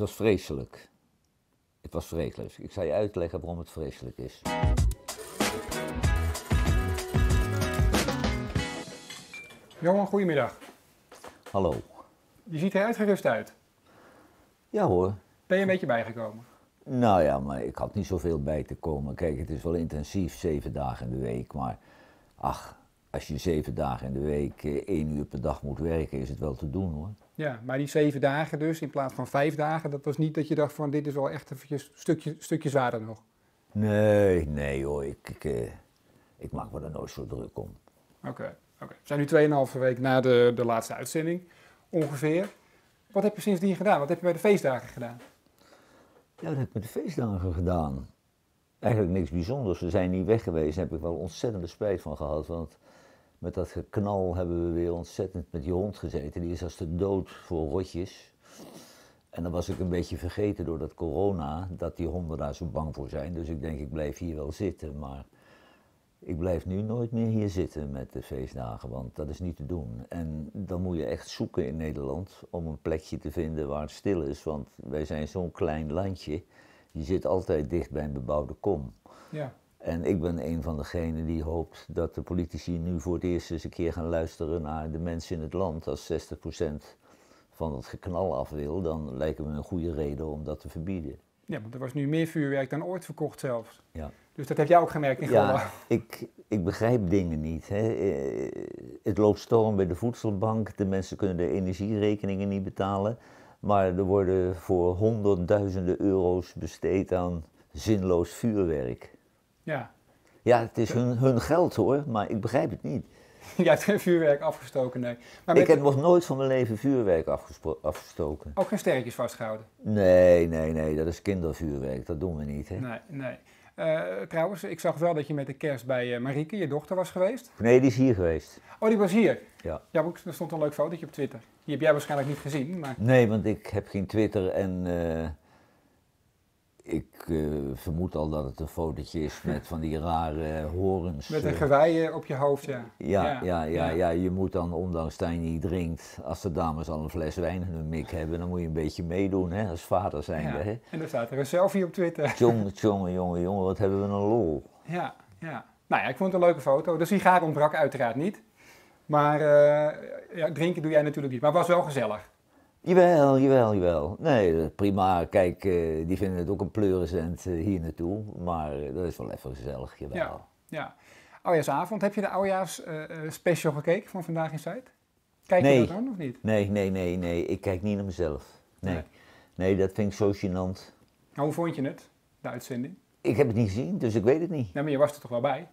was vreselijk. Het was vreselijk. Ik zal je uitleggen waarom het vreselijk is. Johan, goedemiddag. Hallo. Je ziet er uitgerust uit. Ja hoor. Ben je een beetje bijgekomen? Nou ja, maar ik had niet zoveel bij te komen. Kijk, het is wel intensief, zeven dagen in de week, maar ach, als je zeven dagen in de week eh, één uur per dag moet werken, is het wel te doen hoor. Ja, maar die zeven dagen dus, in plaats van vijf dagen, dat was niet dat je dacht van dit is wel echt een stukje, stukje zwaarder nog? Nee, nee hoor, ik, ik, eh, ik maak me er nooit zo druk om. Oké, we zijn nu 2,5 week na de, de laatste uitzending ongeveer. Wat heb je sindsdien gedaan? Wat heb je bij de feestdagen gedaan? Ja, dat heb ik met de feestdagen gedaan eigenlijk niks bijzonders. We zijn niet weg geweest, daar heb ik wel ontzettende spijt van gehad. Want met dat geknal hebben we weer ontzettend met die hond gezeten. Die is als de dood voor rotjes. En dan was ik een beetje vergeten door dat corona, dat die honden daar zo bang voor zijn. Dus ik denk, ik blijf hier wel zitten. Maar ik blijf nu nooit meer hier zitten met de feestdagen, want dat is niet te doen. En dan moet je echt zoeken in Nederland om een plekje te vinden waar het stil is. Want wij zijn zo'n klein landje je zit altijd dicht bij een bebouwde kom. Ja. En ik ben een van degenen die hoopt dat de politici nu voor het eerst eens een keer gaan luisteren naar de mensen in het land. Als 60% van het geknal af wil, dan lijken we een goede reden om dat te verbieden. Ja, want er was nu meer vuurwerk dan ooit verkocht zelfs. Ja. Dus dat heb jij ook gemerkt in Gouda. Ja, ik, ik begrijp dingen niet. Hè. Eh, het loopt storm bij de voedselbank, de mensen kunnen de energierekeningen niet betalen. Maar er worden voor honderdduizenden euro's besteed aan zinloos vuurwerk. Ja. Ja, het is hun, hun geld hoor, maar ik begrijp het niet. Je hebt geen vuurwerk afgestoken, nee. Maar ik heb nog nooit van mijn leven vuurwerk afgestoken. Ook geen sterretjes vastgehouden? Nee, nee, nee. Dat is kindervuurwerk. Dat doen we niet, hè? Nee, nee. Uh, trouwens, ik zag wel dat je met de kerst bij uh, je dochter, was geweest. Nee, die is hier geweest. Oh, die was hier? Ja. Ja, maar er stond een leuk fotootje op Twitter. Die heb jij waarschijnlijk niet gezien, maar... Nee, want ik heb geen Twitter en... Eh, ik eh, vermoed al dat het een fotootje is met van die rare horens. Met een eh. gewei op je hoofd, ja. Ja, ja. ja, ja, Je moet dan, ondanks dat je niet drinkt, als de dames al een fles wijn in een mik hebben, dan moet je een beetje meedoen, hè, als vader zijnde. En dan staat er een selfie op Twitter. Jongen, jongen, jongen, jongen, wat hebben we een lol. Ja, ja. Nou ja, ik vond het een leuke foto. Dus die ik ontbrak uiteraard niet. Maar eh, ja, drinken doe jij natuurlijk niet. Maar het was wel gezellig. Jawel, jawel, jawel. Nee, eh, prima. Kijk, eh, die vinden het ook een pleurisend eh, hier naartoe. Maar dat is wel even gezellig, jawel. Ja, ja. avond. heb je de Oudjaars special gekeken van Vandaag in Zuid? Kijk je dat dan of niet? Nee, nee, nee, nee. Ik kijk niet naar mezelf. Nee. nee. dat vind ik zo gênant. Nou, hoe vond je het, de uitzending? Ik heb het niet gezien, dus ik weet het niet. Nee, maar je was er toch wel bij?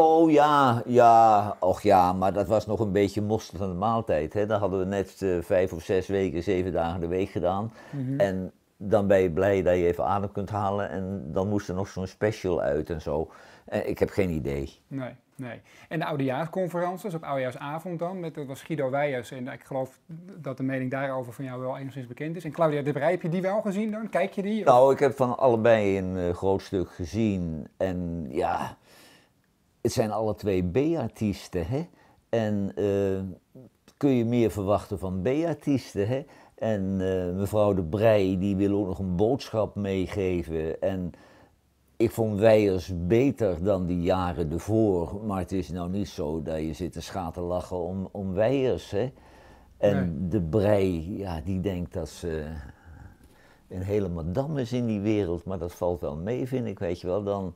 Oh ja, ja, och ja, maar dat was nog een beetje mosterd de maaltijd. Hè? Dat hadden we net eh, vijf of zes weken, zeven dagen de week gedaan. Mhm. En dan ben je blij dat je even adem kunt halen en dan moest er nog zo'n special uit en zo. Uh, ik heb geen idee. Nee, nee. En de oudejaarsconferenties op oudejaarsavond dan, met, dat was Guido Weijers en ik geloof dat de mening daarover van jou wel enigszins bekend is. En Claudia de Brij, heb je die wel gezien dan? Kijk je die? Nou, ik heb van allebei een eh, groot stuk gezien en ja het zijn alle twee B-artiesten, hè? En eh, kun je meer verwachten van B-artiesten, hè? En eh, mevrouw De Brij, die wil ook nog een boodschap meegeven. En ik vond Weijers beter dan die jaren ervoor. Maar het is nou niet zo dat je zit te schaten lachen om, om hè? En De Brij, ja, die denkt dat ze een hele madame is in die wereld. Maar dat valt wel mee, vind ik, weet je wel. Dan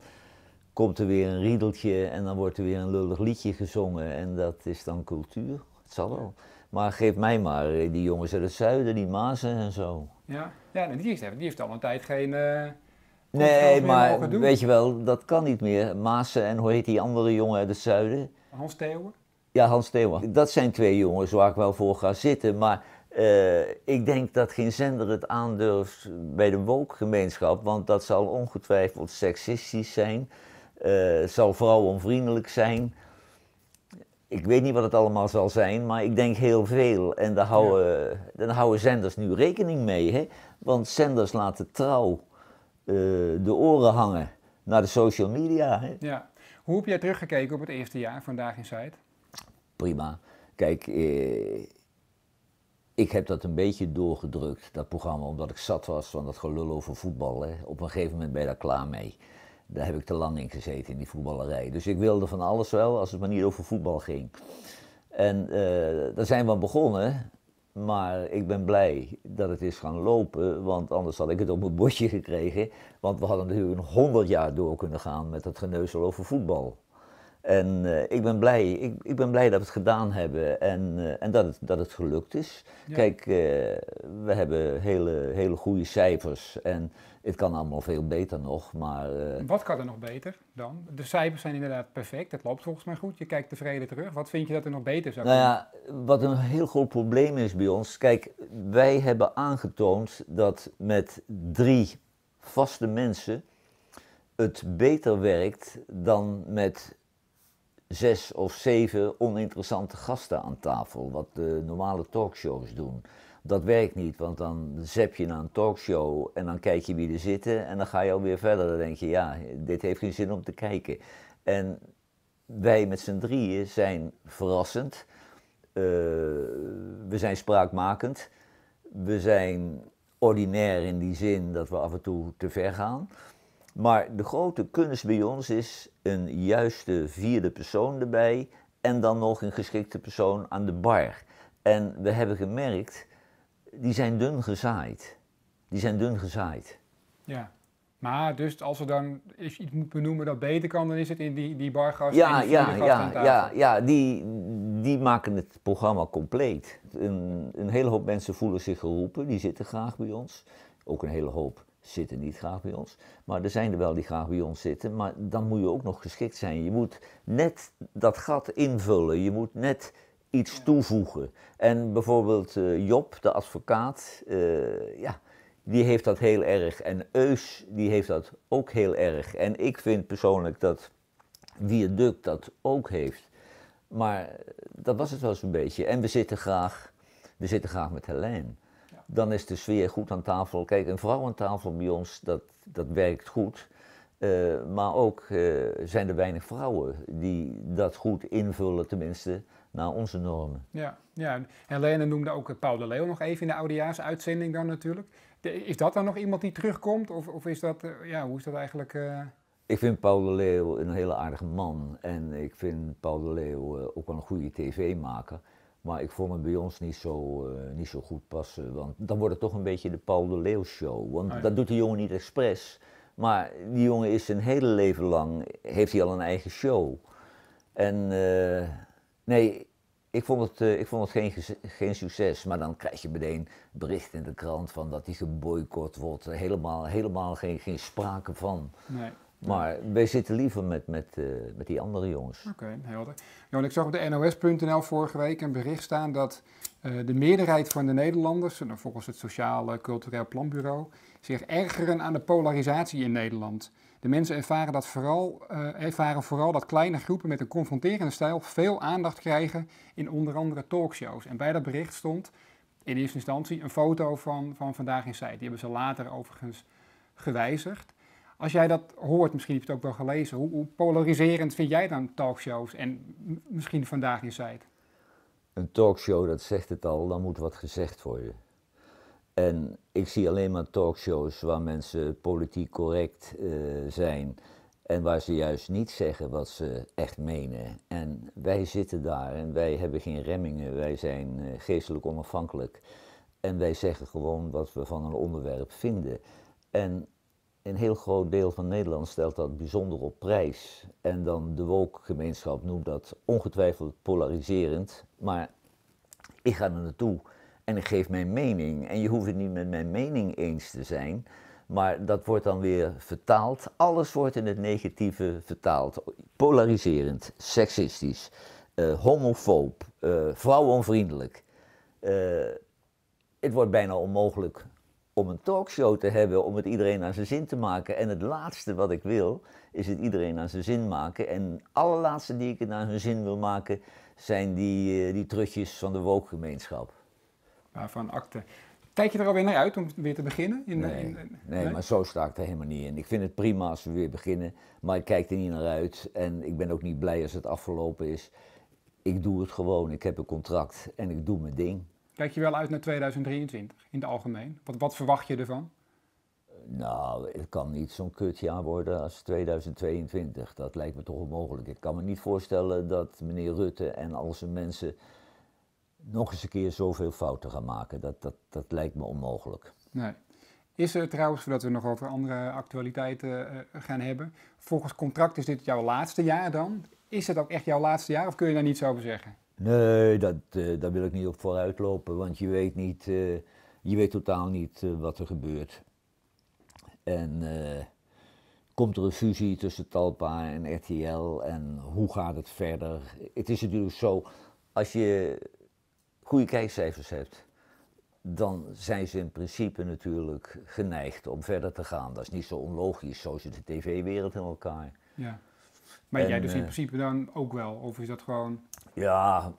komt er weer een riedeltje en dan wordt er weer een lullig liedje gezongen. En dat is dan cultuur. Het zal wel. Maar geef mij maar eh, die jongens uit het zuiden, die Mazen en zo. Ja, ja die, heeft, die heeft al een tijd geen. Uh, nee, maar weet je wel, dat kan niet meer. Maassen en hoe heet die andere jongen uit het zuiden? Hans Theeuwen. Ja, Hans Theeuwen. Dat zijn twee jongens waar ik wel voor ga zitten. Maar eh, ik denk dat geen zender het aandurft bij de wolkgemeenschap. gemeenschap want dat zal ongetwijfeld seksistisch zijn uh, zal vrouwenvriendelijk zijn. Ik weet niet wat het allemaal zal zijn, maar ik denk heel veel. En daar houden, dan houden zenders nu rekening mee. Hè? Want zenders laten trouw eh, de oren hangen naar de social media. Hè? Ja. Hoe heb jij teruggekeken op het eerste jaar vandaag in Zuid? Prima. Kijk, eh, ik heb dat een beetje doorgedrukt, dat programma, omdat ik zat was van dat gelul over voetbal. Hè. Op een gegeven moment ben je daar klaar mee daar heb ik te lang in gezeten, in die voetballerij. Dus ik wilde van alles wel, als het maar niet over voetbal ging. En eh, daar zijn we begonnen. Maar ik ben blij dat het is gaan lopen, want anders had ik het op mijn bordje gekregen. Want we hadden natuurlijk een honderd jaar door kunnen gaan met het geneuzel over voetbal. En eh, ik, ben blij, ik, ik, ben blij dat we het gedaan hebben en, eh, en dat, het, dat het gelukt is. Kijk, eh, we hebben hele, hele goede cijfers en het kan allemaal veel beter nog, maar... Wat kan er nog beter dan? De cijfers zijn inderdaad perfect, het loopt volgens mij goed, je kijkt tevreden terug. Wat vind je dat er nog beter zou kunnen? Nou ja, wat een heel groot probleem is bij ons, kijk, wij hebben aangetoond dat met drie vaste mensen het beter werkt dan met zes of zeven oninteressante gasten aan tafel, wat de normale talkshows doen. Dat werkt niet, want dan zet je naar een talkshow en dan kijk je wie er zitten en dan ga je alweer verder. Dan denk je, ja, dit heeft geen zin om te kijken. En wij met z'n drieën zijn verrassend, eh, we zijn spraakmakend, we zijn ordinair in die zin dat we af en toe te ver gaan. Maar de grote kunst bij ons is een juiste vierde persoon erbij en dan nog een geschikte persoon aan de bar. En we hebben gemerkt, die zijn dun gezaaid. Die zijn dun gezaaid. Ja. Maar dus als er dan iets moet benoemen dat beter kan, dan is het in die, die bargast ja, ja, ja, ja, ja, die, die maken het programma compleet. Een, een hele hoop mensen voelen zich geroepen, die zitten graag bij ons. Ook een hele hoop zitten niet graag bij ons. Maar er zijn er wel die graag bij ons zitten. Maar dan moet je ook nog geschikt zijn. Je moet net dat gat invullen. Je moet net iets toevoegen. En bijvoorbeeld eh, Job, de advocaat, eh, ja, die heeft dat heel erg. En Eus, die heeft dat ook heel erg. En ik vind persoonlijk dat Wierduk dat ook heeft. Maar eh, dat was het wel zo'n beetje. En we zitten graag, we zitten graag met Helijn dan is de sfeer goed aan tafel. Kijk, een vrouw aan tafel bij ons, dat, dat werkt goed. Eh, maar ook eh, zijn er weinig vrouwen die dat goed invullen, tenminste naar onze normen. Ja, ja. Helene noemde ook eh, Paul de Leeuw nog even in de oudejaarsuitzending dan natuurlijk. is dat dan nog iemand die terugkomt of, of is dat, ja, hoe is dat eigenlijk... Ik vind Paul de Leeuw een hele aardige man en ik vind Paul de Leeuw ook wel een goede tv-maker. Maar ik vond het bij ons niet zo, eh, niet zo goed passen. Want dan wordt het toch een beetje de Paul de Leeuw show. Want ah, dat doet die jongen niet expres. Maar die jongen is zijn hele leven lang, heeft hij al een eigen show. En eh, nee, ik vond het, eh, ik vond het geen, geen succes. Maar dan krijg je meteen bericht in de krant van dat hij geboycott wordt. Helemaal, helemaal geen, geen sprake van. Nee. Maar wij zitten liever met, met, eh, met die andere jongens. Oké, okay, helder. ik zag op de NOS.nl vorige week een bericht staan dat eh, de meerderheid van de Nederlanders, volgens het Sociaal eh, Cultureel Planbureau, zich ergeren aan de polarisatie in Nederland. De mensen ervaren, dat vooral, ervaren vooral dat kleine groepen met een confronterende stijl veel aandacht krijgen in onder andere talkshows. En bij dat bericht stond in eerste instantie een foto van, van Vandaag in Zij. Die hebben ze later overigens gewijzigd. Als jij dat hoort, misschien heb je het ook wel gelezen, hoe, hoe polariserend vind jij dan talkshows en misschien vandaag je site? Een talkshow, dat zegt het al, dan moet wat gezegd worden. En ik zie alleen maar talkshows waar mensen politiek correct eh, zijn en waar ze juist niet zeggen wat ze echt menen. En wij zitten daar en wij hebben geen remmingen, wij zijn eh, geestelijk onafhankelijk. En wij zeggen gewoon wat we van een onderwerp vinden. En een heel groot deel van Nederland stelt dat bijzonder op prijs. En dan de wolkgemeenschap noemt dat ongetwijfeld polariserend. Maar ik ga er naartoe en ik geef mijn mening. En je hoeft het niet met mijn mening eens te zijn. Maar dat wordt dan weer vertaald. Alles wordt in het negatieve vertaald. Polariserend, seksistisch, uh, homofoob, uh, eh, vrouwonvriendelijk. Eh, het wordt bijna onmogelijk om een talkshow te hebben, om het iedereen aan zijn zin te maken. En het laatste wat ik wil, is het iedereen aan zijn zin maken. En alle allerlaatste die ik het aan zijn zin wil maken, zijn die, eh, die trutjes van de wookgemeenschap. Waarvan akte. Kijk je er alweer naar uit om weer te beginnen? In, in, nee, nee, maar zo sta ik er helemaal niet in. Ik vind het prima als we weer beginnen, maar ik kijk er niet naar uit. En ik ben ook niet blij als het afgelopen is. Ik doe het gewoon, ik heb een contract en ik doe mijn ding. Kijk je wel uit naar 2023 in het algemeen? Wat, wat verwacht je ervan? Eh, nou, het kan niet zo'n kutjaar worden als 2022. Dat lijkt me toch onmogelijk. Ik kan me niet voorstellen dat meneer Rutte en al zijn mensen nog eens een keer zoveel fouten gaan maken. Dat, dat, dat lijkt me onmogelijk. Nee. Is er trouwens, voordat we nog over andere actualiteiten eh, eh, gaan hebben, volgens contract is dit jouw laatste jaar dan? Is het ook echt jouw laatste jaar of kun je daar niets over zeggen? Nee, dat, eh, daar wil ik niet op vooruit lopen, want je weet, niet, eh, je weet totaal niet eh, wat er gebeurt. En komt er een fusie tussen Talpa en RTL en hoe gaat het verder? Het is natuurlijk zo, als je goede kijkcijfers hebt, dan zijn ze in principe natuurlijk geneigd om verder te gaan. Dat is niet zo onlogisch, zoals je de tv-wereld in elkaar. Ja. Maar jij dus in eh, principe dan ook wel? Of is dat gewoon... Ja,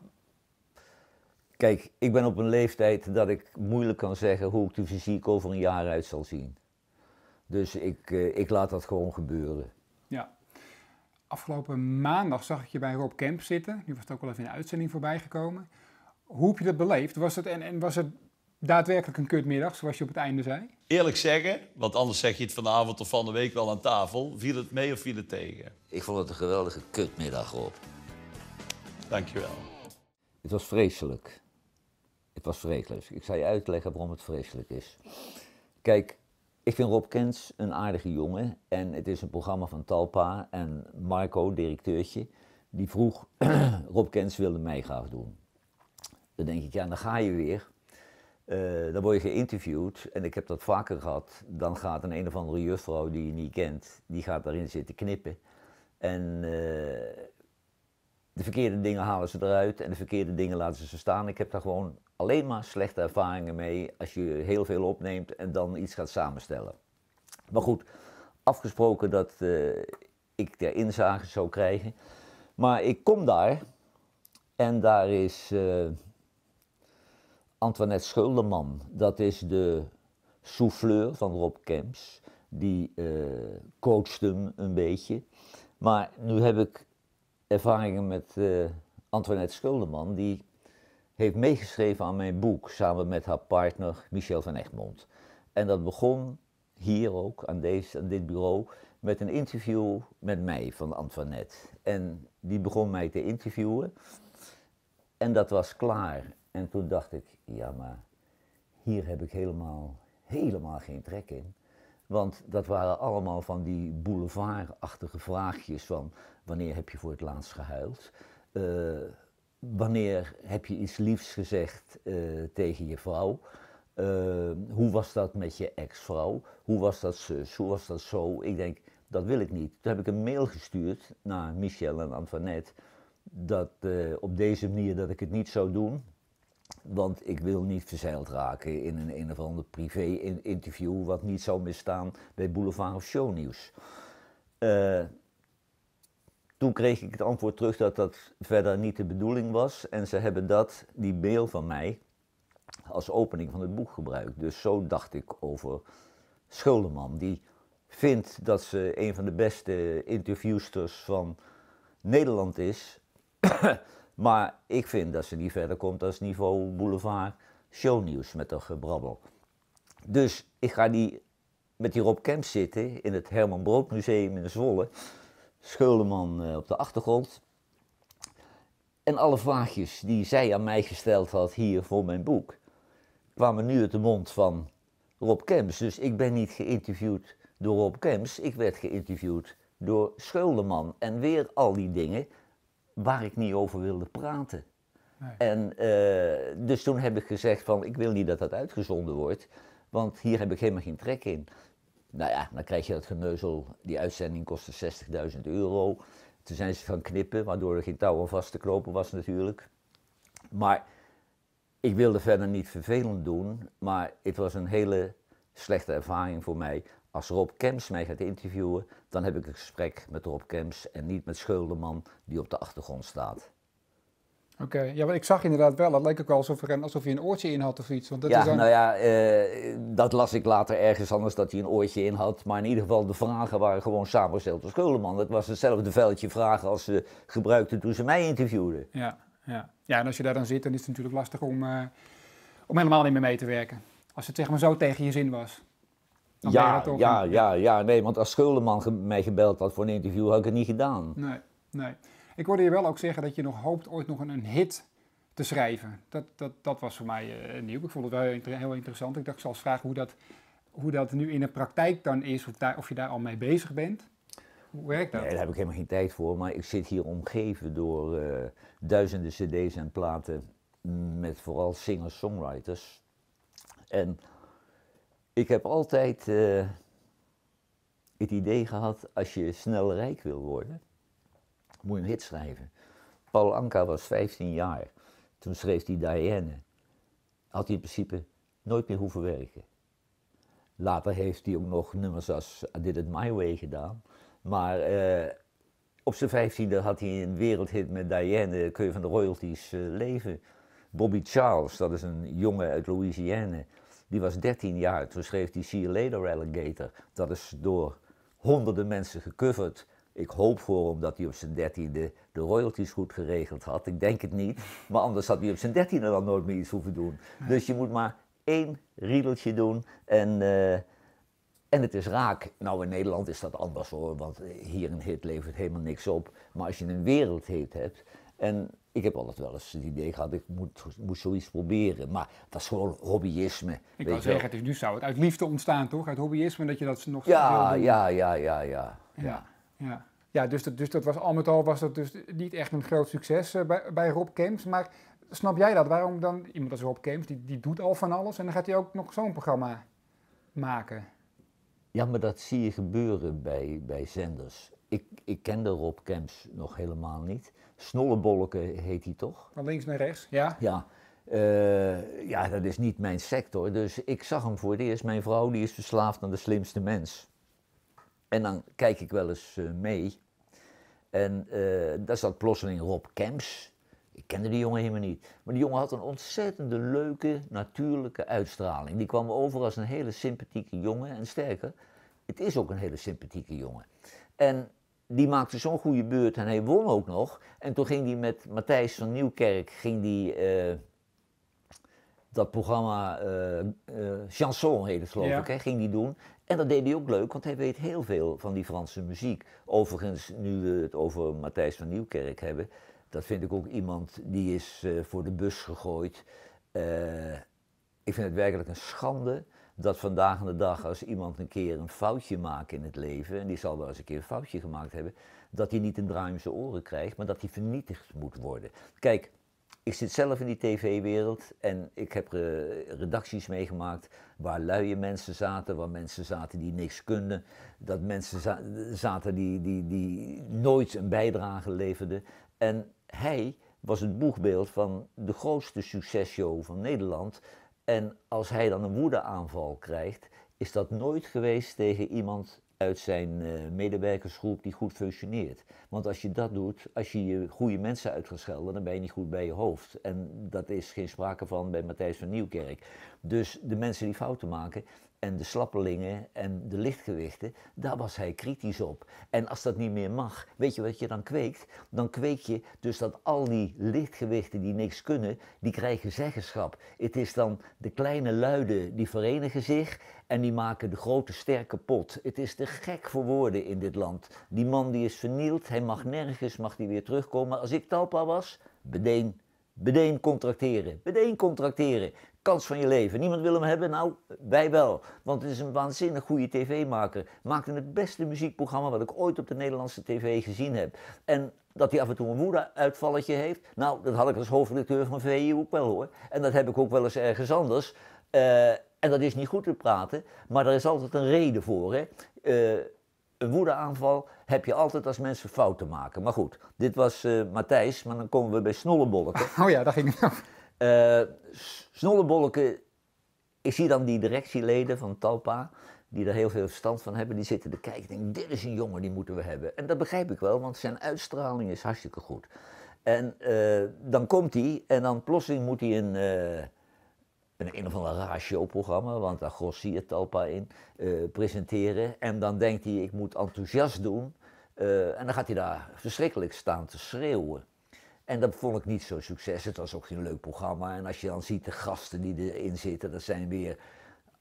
kijk, ik ben op een leeftijd dat ik moeilijk kan zeggen hoe ik de fysiek over een jaar uit zal zien. Dus ik, eh, ik laat dat gewoon gebeuren. Ja. Afgelopen maandag zag ik je bij Rob Camp zitten. Nu was het ook wel even in de uitzending voorbij gekomen. Hoe heb je dat beleefd? Was het, en, en was het daadwerkelijk een kutmiddag, zoals je op het einde zei? Eerlijk zeggen, want anders zeg je het vanavond of van de week wel aan tafel. Viel het mee of viel het tegen? Ik vond het een geweldige kutmiddag, Rob. Dankjewel. Het was vreselijk. Het was vreselijk. Ik zal je uitleggen waarom het vreselijk is. Kijk, ik vind Rob Kens een aardige jongen. En het is een programma van Talpa. En Marco, directeurtje, die vroeg... Rob Kens wilde mij graag doen. Dan denk ik, ja, dan ga je weer. Eh, dan word je geïnterviewd, en ik heb dat vaker gehad. Dan gaat een een of andere juffrouw die je niet kent, die gaat daarin zitten knippen. En eh, de verkeerde dingen halen ze eruit en de verkeerde dingen laten ze staan. Ik heb daar gewoon alleen maar slechte ervaringen mee als je heel veel opneemt en dan iets gaat samenstellen. Maar goed, afgesproken dat eh, ik ter inzage zou krijgen. Maar ik kom daar en daar is Antoinette Schuldeman, dat is de souffleur van Rob Kemps. Die eh, coacht hem een beetje. Maar nu heb ik ervaringen met eh, Antoinette Schuldeman. die heeft meegeschreven aan mijn boek samen met haar partner Michel van Egmond. En dat begon hier ook aan, deze, aan dit bureau met een interview met mij van Antoinette. En die begon mij te interviewen. En dat was klaar. En toen dacht ik, ja maar hier heb ik helemaal, helemaal geen trek in. Want dat waren allemaal van die boulevardachtige vraagjes van wanneer heb je voor het laatst gehuild? Eh, wanneer heb je iets liefs gezegd eh, tegen je vrouw? Eh, hoe was dat met je ex-vrouw? Hoe was dat zus? Hoe was dat zo? Ik denk, dat wil ik niet. Toen heb ik een mail gestuurd naar Michel en Antoinette. Dat op deze manier dat ik het niet zou doen want ik wil niet verzeild raken in een, een of ander privé-interview wat niet zou misstaan bij Boulevard of Shownieuws. Uh, toen kreeg ik het antwoord terug dat dat verder niet de bedoeling was. En ze hebben dat, die mail van mij, als opening van het boek gebruikt. Dus zo dacht ik over Schuldeman, die vindt dat ze een van de beste interviewsters van Nederland is. Maar ik vind dat ze niet verder komt als niveau boulevard shownieuws met dat gebrabbel. Dus ik ga die, met die Rob Kemp zitten in het Herman Brood Museum in Zwolle. Scheuleman eh, op de achtergrond. En alle vraagjes die zij aan mij gesteld had hier voor mijn boek, kwamen nu uit de mond van Rob Kemps. Dus ik ben niet geïnterviewd door Rob Kemps, ik werd geïnterviewd door Schulderman. En weer al die dingen waar ik niet over wilde praten. Nee. En eh, dus toen heb ik gezegd van, ik wil niet dat dat uitgezonden wordt, want hier heb ik helemaal geen trek in. Nou ja, dan krijg je dat geneuzel, die uitzending kostte 60.000 euro. Toen zijn ze gaan knippen, waardoor er geen touw aan vast te knopen was natuurlijk. Maar ik wilde verder niet vervelend doen, maar het was een hele slechte ervaring voor mij. Als Rob Kems mij gaat interviewen, dan heb ik een gesprek met Rob Kems en niet met Schulderman die op de achtergrond staat. Oké, ja, maar ik zag inderdaad wel, het leek ook wel alsof, er een, alsof je een oortje in had of iets. Want dat ja, is dan... nou ja, eh, dat las ik later ergens anders dat hij een oortje in had. Maar in ieder geval, de vragen waren gewoon samengesteld door Schulderman. Dat was hetzelfde veldje vragen als ze gebruikten toen ze mij interviewden. Ja, ja. ja en als je daar dan zit, dan is het natuurlijk lastig om, eh, om helemaal niet meer mee te werken. Als het zeg maar zo tegen je zin was ja, ja, ja, ja, nee, want als Schuldeman mij gebeld had voor een interview, had ik het niet gedaan. Nee, nee. Ik hoorde je wel ook zeggen dat je nog hoopt ooit nog een, hit te schrijven. Dat, dat, dat was voor mij eh, nieuw. Ik vond het wel heel, heel interessant. Ik dacht, ik zal eens vragen hoe dat, hoe dat nu in de praktijk dan is, of, of je daar al mee bezig bent. Hoe werkt dat? Nee, daar heb ik helemaal geen tijd voor, maar ik zit hier omgeven door eh, duizenden cd's en platen mm, met vooral singer-songwriters. En ik heb altijd eh, het idee gehad, als je snel rijk wil worden, moet je een hit schrijven. Paul Anka was 15 jaar. Toen schreef hij Diane. Had hij in principe nooit meer hoeven werken. Later heeft hij ook nog nummers als I Did It My Way gedaan. Maar eh, op zijn 15e had hij een wereldhit met Diane. Kun je van de royalties eh, leven. Bobby Charles, dat is een jongen uit Louisiana die was 13 jaar. Toen schreef die See You Later Alligator. Dat is door honderden mensen gecoverd. Ik hoop voor hem dat hij op zijn 13e de royalties goed geregeld had. Ik denk het niet. Maar anders had hij op zijn 13 13e dan nooit meer iets hoeven doen. Dus je moet maar één riedeltje doen en, eh, en het is raak. Nou, in Nederland is dat anders hoor, want eh, hier een hit levert helemaal niks op. Maar als je een wereldhit hebt, en ik heb altijd wel eens het idee gehad, ik moet, moet zoiets proberen. Maar dat is gewoon hobbyisme. Ik kan zeggen, het nu zou het uit liefde ontstaan, toch? Uit hobbyisme, dat je dat nog ja, wil doen. Ja, ja, ja, ja, ja. ja. ja. dus, dat, dus dat was al met al was dat dus niet echt een groot succes eh, bij, bij Rob Kemps. Maar snap jij dat? Waarom dan iemand als Rob Kemps, die, die doet al van alles en dan gaat hij ook nog zo'n programma maken? Ja, maar dat zie je gebeuren bij, bij zenders ik, ik kende Rob Kemps nog helemaal niet. Snollebolken heet hij toch? Van links naar rechts, ja. Ja. Eh, ja, dat is niet mijn sector. Dus ik zag hem voor het eerst. Mijn vrouw die is verslaafd aan de slimste mens. En dan kijk ik wel eens eh, mee. En eh, daar zat plotseling Rob Kemps. Ik kende die jongen helemaal niet. Maar die jongen had een ontzettende leuke, natuurlijke uitstraling. Die kwam over als een hele sympathieke jongen. En sterker, het is ook een hele sympathieke jongen. En die maakte zo'n goede beurt en hij won ook nog. En toen ging hij met Matthijs van Nieuwkerk ging die, eh, dat programma uh, uh, Chanson heet geloof ik, hè, ging die doen. En dat deed hij ook leuk, want hij weet heel veel van die Franse muziek. Overigens, nu we het over Matthijs van Nieuwkerk hebben, dat vind ik ook iemand die is voor de bus gegooid. ik vind het werkelijk een schande dat vandaag de dag, als iemand een keer een foutje maakt in het leven, en die zal wel eens een keer een foutje gemaakt hebben, dat hij niet een draai zijn oren krijgt, maar dat hij vernietigd moet worden. Kijk, ik zit zelf in die tv-wereld en ik heb redacties meegemaakt waar luie mensen zaten, waar mensen zaten die niks konden, dat mensen zaten die, die, die nooit een bijdrage leverden. En hij was het boegbeeld van de grootste successhow van Nederland en als hij dan een woedeaanval krijgt, is dat nooit geweest tegen iemand uit zijn eh, medewerkersgroep die goed functioneert. Want als je dat doet, als je je goede mensen uit gaat schelden, dan ben je niet goed bij je hoofd. En dat is geen sprake van bij Matthijs van Nieuwkerk. Dus de mensen die fouten maken, en de slappelingen en de lichtgewichten, daar was hij kritisch op. En als dat niet meer mag, weet je wat je dan kweekt? Dan kweek je dus dat al die lichtgewichten die niks kunnen, die krijgen zeggenschap. Het is dan de kleine luiden die verenigen zich en die maken de grote sterke pot. Het is te gek voor woorden in dit land. Die man die is vernield, hij mag nergens, mag die weer terugkomen. Als ik Talpa was, bedeen, bedeen contracteren, bedeen contracteren kans van je leven. Niemand wil hem hebben, nou wij wel. Want het is een waanzinnig goede tv-maker. Maakte het beste muziekprogramma wat ik ooit op de Nederlandse tv gezien heb. En dat hij af en toe een woede-uitvalletje heeft, nou dat had ik als hoofdredacteur van VU ook wel hoor. En dat heb ik ook wel eens ergens anders. Eh, en dat is niet goed te praten, maar er is altijd een reden voor. Hè? Uh, een woedeaanval heb je altijd als mensen fouten maken. Maar goed, dit was uh, Matthijs, maar dan komen we bij Snollebolleken. Oh ja, daar ging het over. Uh, eh, Snollebolken, ik zie dan die directieleden van Talpa, die er heel veel verstand van hebben, die zitten te kijken. Ik denk, dit is een jongen, die moeten we hebben. En dat begrijp ik wel, want zijn uitstraling is hartstikke goed. En eh, dan komt hij en dan plotseling moet hij een, eh, een, een of ander raar programma, want daar zie Talpa in, presenteren. En dan denkt hij, ik moet enthousiast doen. en dan gaat hij daar verschrikkelijk staan te schreeuwen. En dat vond ik niet zo'n succes. Het was ook geen leuk programma. En als je dan ziet de gasten die erin zitten, dat zijn weer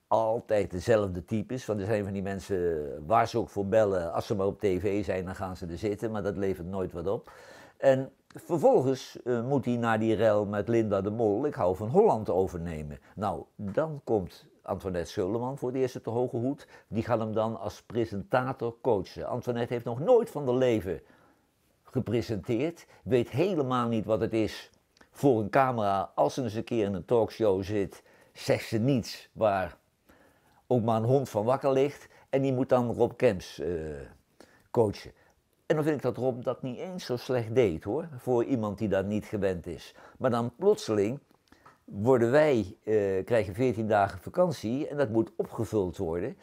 altijd dezelfde types. Want er zijn van die mensen waar ze ook voor bellen. Als ze maar op tv zijn, dan gaan ze er zitten. Maar dat levert nooit wat op. En vervolgens eh, moet hij naar die rel met Linda de Mol, ik hou van Holland, overnemen. Nou, dan komt Antoinette Schuleman voor het eerste te hoge hoed. Die gaat hem dan als presentator coachen. Antoinette heeft nog nooit van de leven gepresenteerd, weet helemaal niet wat het is voor een camera. Als ze eens een keer in een talkshow zit, zegt ze niets waar ook maar een hond van wakker ligt. En die moet dan Rob Kemps eh, coachen. En dan vind ik dat Rob dat niet eens zo slecht deed hoor, voor iemand die dat niet gewend is. Maar dan plotseling worden wij, eh, krijgen 14 dagen vakantie en dat moet opgevuld worden.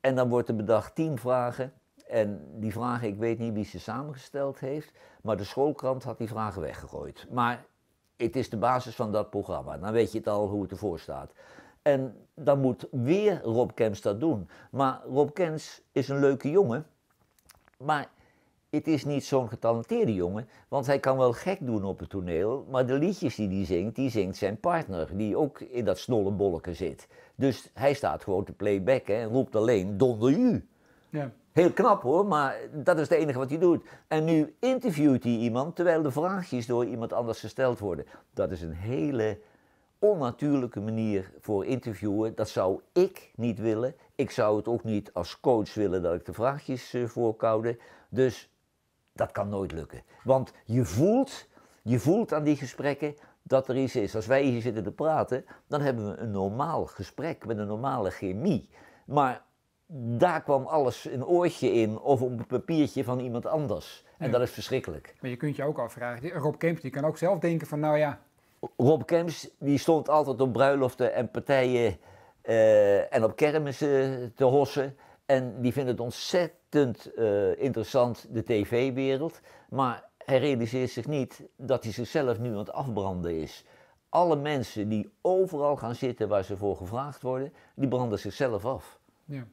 En dan wordt er bedacht 10 vragen en die vraag, ik weet niet wie ze samengesteld heeft, maar de schoolkrant had die vragen weggegooid. Maar het is de basis van dat programma. Dan weet je het al hoe het ervoor staat. En dan moet weer Rob Kens dat doen. Maar Rob Kens is een leuke jongen, maar het is niet zo'n getalenteerde jongen, want hij kan wel gek doen op het toneel, maar de liedjes die hij zingt, die zingt zijn partner, die ook in dat snolle zit. Dus hij staat gewoon te playbacken en roept alleen donder u. Ja. Heel knap hoor, maar dat is het enige wat hij doet. En nu interviewt hij iemand terwijl de vraagjes door iemand anders gesteld worden. Dat is een hele onnatuurlijke manier voor interviewen. Dat zou ik niet willen. Ik zou het ook niet als coach willen dat ik de vraagjes eh, voorkoude. Dus dat kan nooit lukken. Want je voelt, je voelt aan die gesprekken dat er iets is. Als wij hier zitten te praten, dan hebben we een normaal gesprek met een normale chemie. Maar daar kwam alles een oortje in of op een papiertje van iemand anders. En dat is verschrikkelijk. Maar je kunt je ook afvragen, Rob Kemps die kan ook zelf denken van nou ja... Rob Kemps die stond altijd op bruiloften en partijen eh, en op kermissen te hossen. En die vindt het ontzettend eh, interessant, de tv-wereld. Maar hij realiseert zich niet dat hij zichzelf nu aan het afbranden is. Alle mensen die overal gaan zitten waar ze voor gevraagd worden, die branden zichzelf af. Ja.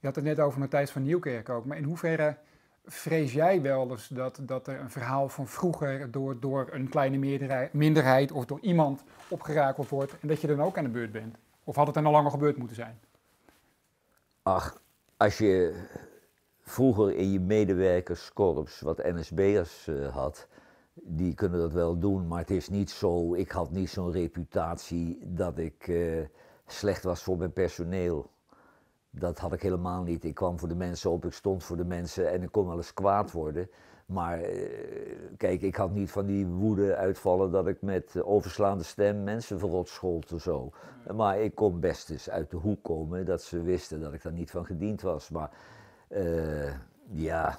Je had het net over Matthijs van Nieuwkerk ook. Maar in hoeverre vrees jij wel eens dat, dat er een verhaal van vroeger door, door een kleine minderheid of door iemand opgerakeld wordt en dat je dan ook aan de beurt bent? Of had het dan al langer gebeurd moeten zijn? Ach, als je vroeger in je medewerkerskorps wat NSB'ers eh, had, die kunnen dat wel doen, maar het is niet zo, ik had niet zo'n reputatie dat ik eh, slecht was voor mijn personeel dat had ik helemaal niet. Ik kwam voor de mensen op, ik stond voor de mensen en ik kon wel eens kwaad worden. Maar eh, kijk, ik had niet van die woede uitvallen dat ik met overslaande stem mensen verrot schold of zo. Mm. Maar ik kon best eens uit de hoek komen dat ze wisten dat ik daar niet van gediend was. Maar eh, ja,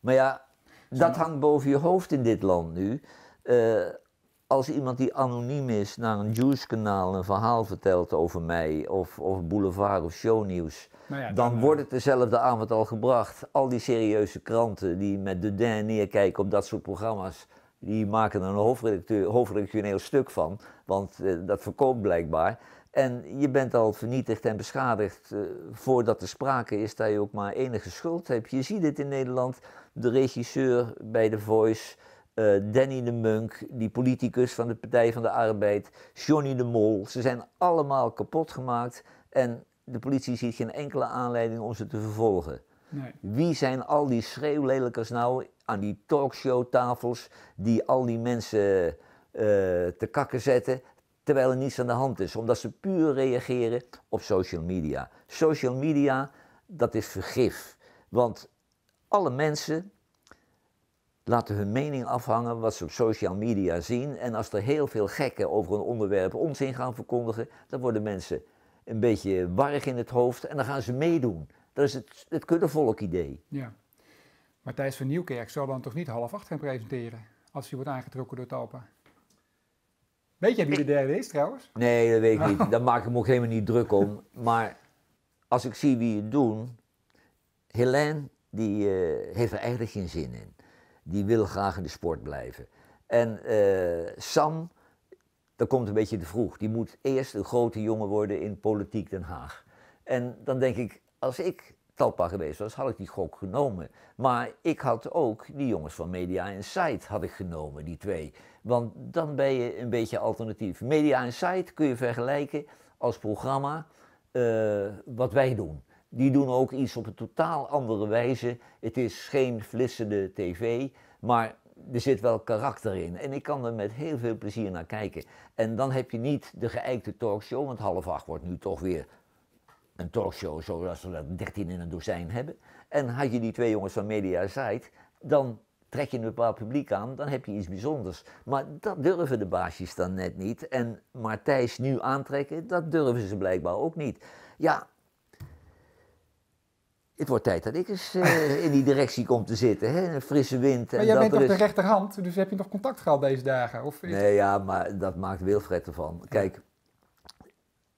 maar ja, dat hangt boven je hoofd in dit land nu. Uh, als iemand die anoniem is naar een Juice-kanaal een verhaal vertelt over mij, of, of Boulevard of Shownieuws, nou dan, eh, wordt het dezelfde avond al gebracht. Al die serieuze kranten die met de den neerkijken op dat soort programma's, die maken er een hoofdredactioneel stuk van, want eh, dat verkoopt blijkbaar. En je bent al vernietigd en beschadigd eh, voordat er sprake is dat je ook maar enige schuld hebt. Je ziet dit in Nederland, de regisseur bij The Voice eh, Danny de Munk, die politicus van de Partij van de Arbeid, Johnny de Mol. Ze zijn allemaal kapot gemaakt en de politie ziet geen enkele aanleiding om ze te vervolgen. Nee. Wie zijn al die schreeuwlelijkers nou aan die talkshowtafels die al die mensen eh, te kakken zetten terwijl er niets aan de hand is? Omdat ze puur reageren op social media. Social media, dat is vergif. Want alle mensen, laten hun mening afhangen wat ze op social media zien. En als er heel veel gekken over een onderwerp onzin gaan verkondigen, dan worden mensen een beetje warrig in het hoofd en dan gaan ze meedoen. Dat is het, het kuddevolk idee. Ja. Maar Thijs van Nieuwkerk zal dan toch niet half acht gaan presenteren als hij wordt aangetrokken door Talpa? Weet jij wie de derde is trouwens? Nee, dat weet ik niet. Oh. Daar maak ik me ook helemaal niet druk om. Maar als ik zie wie het doen, Helen, die, eh, heeft er eigenlijk geen zin in die wil graag in de sport blijven. En eh, Sam, dat komt een beetje te vroeg. Die moet eerst een grote jongen worden in politiek Den Haag. En dan denk ik, als ik talpa geweest was, had ik die gok genomen. Maar ik had ook die jongens van Media Insight had ik genomen, die twee. Want dan ben je een beetje alternatief. Media Insight kun je vergelijken als programma eh, wat wij doen die doen ook iets op een totaal andere wijze. Het is geen flissende tv, maar er zit wel karakter in. En ik kan er met heel veel plezier naar kijken. En dan heb je niet de geëikte talkshow, want half acht wordt nu toch weer een talkshow zoals we dat 13 in een dozijn hebben. En had je die twee jongens van Media Zeit, dan trek je een bepaald publiek aan, dan heb je iets bijzonders. Maar dat durven de baasjes dan net niet. En Martijs nu aantrekken, dat durven ze blijkbaar ook niet. Ja, het wordt tijd dat ik eens eh, in die directie kom te zitten. Hè? Een frisse wind. En maar jij bent op de rechterhand, dus heb je nog contact gehad deze dagen? Of Nee, ja, maar dat maakt Wilfred ervan. Kijk,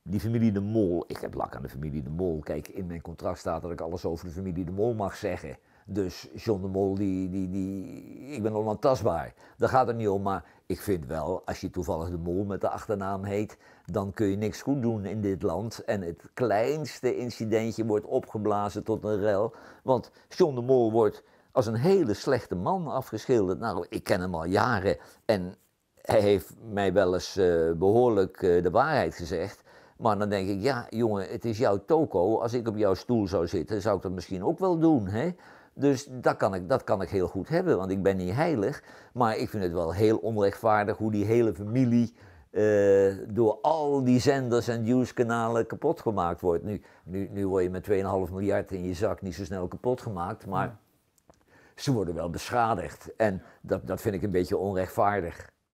die familie De Mol. Ik heb lak aan de familie De Mol. Kijk, in mijn contract staat dat ik alles over de familie De Mol mag zeggen. Dus John de Mol, die, die, die, ik ben onantastbaar. Dat gaat er niet om, maar ik vind wel, als je toevallig de Mol met de achternaam heet, dan kun je niks goed doen in dit land. En het kleinste incidentje wordt opgeblazen tot een rel. Want John de Mol wordt als een hele slechte man afgeschilderd. Nou, ik ken hem al jaren en hij heeft mij wel eens eh, behoorlijk eh, de waarheid gezegd. Maar dan denk ik, ja jongen, het is jouw toko. Als ik op jouw stoel zou zitten, zou ik dat misschien ook wel doen. Hè? Dus dat kan, ik, dat kan ik heel goed hebben, want ik ben niet heilig. Maar ik vind het wel heel onrechtvaardig hoe die hele familie eh, door al die zenders en nieuwskanalen kapot gemaakt wordt. Nu, nu, nu word je met 2,5 miljard in je zak niet zo snel kapot gemaakt, maar ze worden wel beschadigd. En dat, dat vind ik een beetje onrechtvaardig.